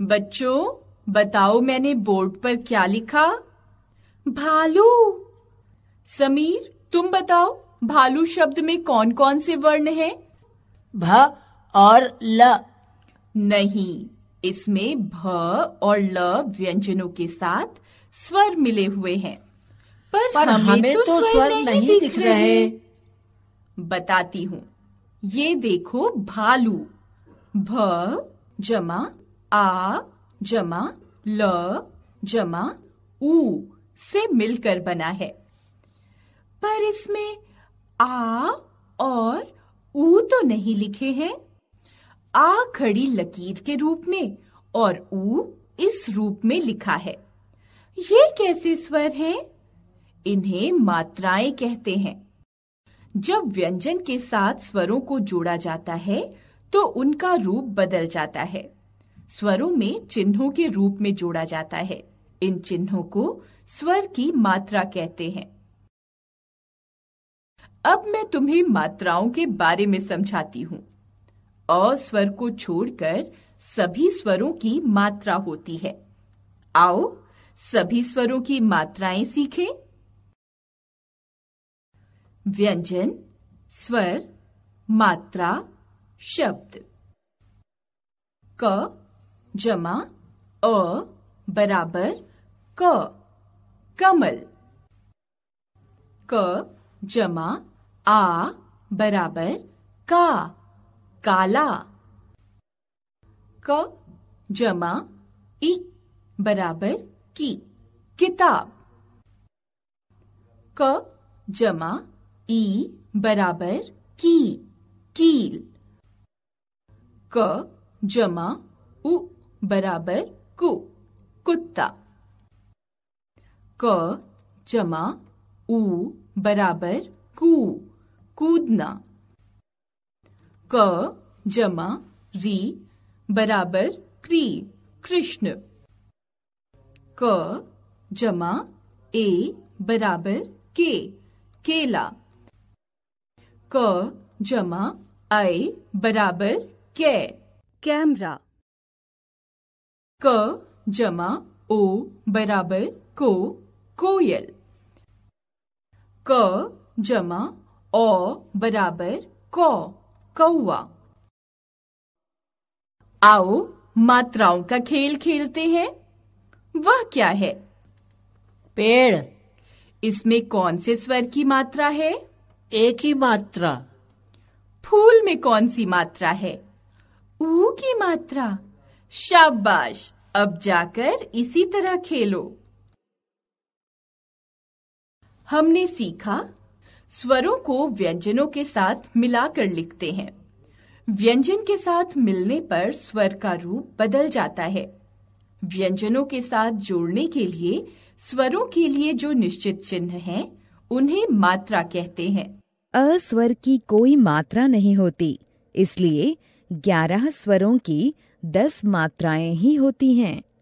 बच्चों बताओ मैंने बोर्ड पर क्या लिखा भालू समीर तुम बताओ भालू शब्द में कौन कौन से वर्ण हैं? भ और ल नहीं इसमें भ और ल व्यंजनों के साथ स्वर मिले हुए हैं पर, पर हमें, हमें तो, तो स्वर, स्वर नहीं, नहीं दिख रहे, रहे। बताती हूँ ये देखो भालू भ जमा आ जमा ल जमा ऊ से मिलकर बना है पर इसमें आ और ऊ तो नहीं लिखे हैं आ खड़ी लकीर के रूप में और ऊ इस रूप में लिखा है ये कैसे स्वर हैं? इन्हें मात्राएं कहते हैं जब व्यंजन के साथ स्वरों को जोड़ा जाता है तो उनका रूप बदल जाता है स्वरों में चिन्हों के रूप में जोड़ा जाता है इन चिन्हों को स्वर की मात्रा कहते हैं अब मैं तुम्हें मात्राओं के बारे में समझाती हूँ अ स्वर को छोड़कर सभी स्वरों की मात्रा होती है आओ सभी स्वरों की मात्राएं सीखें व्यंजन स्वर मात्रा शब्द क जमा अ बराबर क कमल क जमा आ बराबर का काला क जमा इ बराबर की किताब क जमा ई बराबर की कील क जमा उ बराबर कु कुत्ता क जमा ऊ बराबर कू कूदना क जमा री बराबर क्री कृष्ण क जमा ए बराबर के केला क जमा ऐ बराबर के, कैमरा क जमा ओ बराबर को कोयल क जमा ओ बराबर कौ कौआ आओ मात्राओं का खेल खेलते हैं वह क्या है पेड़ इसमें कौन से स्वर की मात्रा है एक ही मात्रा फूल में कौन सी मात्रा है ऊ की मात्रा शाबाश अब जाकर इसी तरह खेलो हमने सीखा स्वरों को व्यंजनों के साथ मिलाकर लिखते हैं व्यंजन के साथ मिलने पर स्वर का रूप बदल जाता है व्यंजनों के साथ जोड़ने के लिए स्वरों के लिए जो निश्चित चिन्ह हैं, उन्हें मात्रा कहते हैं अस्वर की कोई मात्रा नहीं होती इसलिए ग्यारह स्वरों की दस मात्राएं ही होती हैं